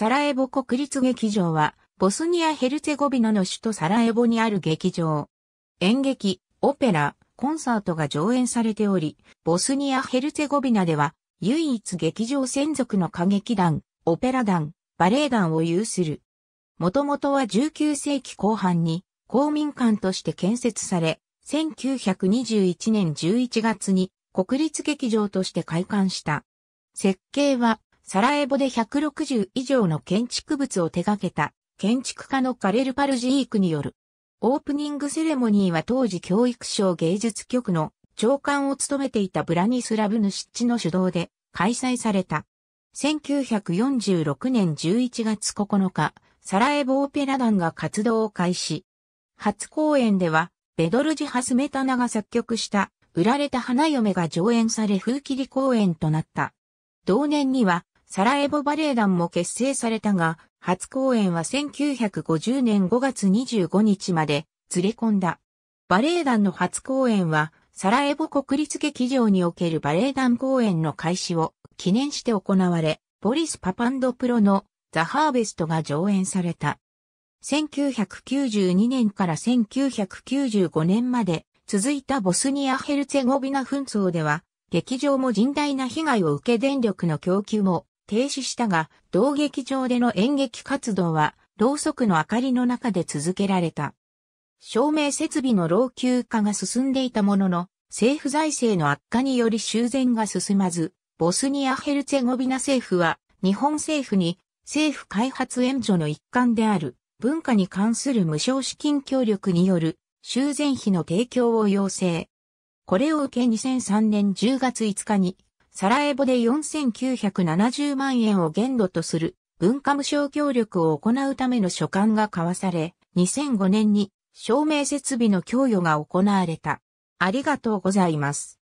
サラエボ国立劇場は、ボスニア・ヘルツェゴビナの首都サラエボにある劇場。演劇、オペラ、コンサートが上演されており、ボスニア・ヘルツェゴビナでは、唯一劇場専属の歌劇団、オペラ団、バレエ団を有する。もともとは19世紀後半に公民館として建設され、1921年11月に国立劇場として開館した。設計はサラエボで160以上の建築物を手掛けた建築家のカレル・パルジークによる。オープニングセレモニーは当時教育省芸術局の長官を務めていたブラニスラブ・ヌシッチの主導で開催された。1946年11月9日、サラエボオペラ団が活動を開始。初公演では、ベドルジ・ハスメタナが作曲した、売られた花嫁が上演され風切り公演となった。同年には、サラエボバレエ団も結成されたが、初公演は1950年5月25日まで連れ込んだ。バレエ団の初公演は、サラエボ国立劇場におけるバレエ団公演の開始を記念して行われ、ボリス・パパンドプロのザ・ハーベストが上演された。1992年から1995年まで続いたボスニア・ヘルツェゴビナ紛争では、劇場も甚大な被害を受け電力の供給も停止したが、同劇場での演劇活動は、ろうそくの明かりの中で続けられた。照明設備の老朽化が進んでいたものの、政府財政の悪化により修繕が進まず、ボスニア・ヘルツェゴビナ政府は、日本政府に政府開発援助の一環である文化に関する無償資金協力による修繕費の提供を要請。これを受け2003年10月5日にサラエボで4970万円を限度とする文化無償協力を行うための書簡が交わされ、2005年に照明設備の供与が行われた。ありがとうございます。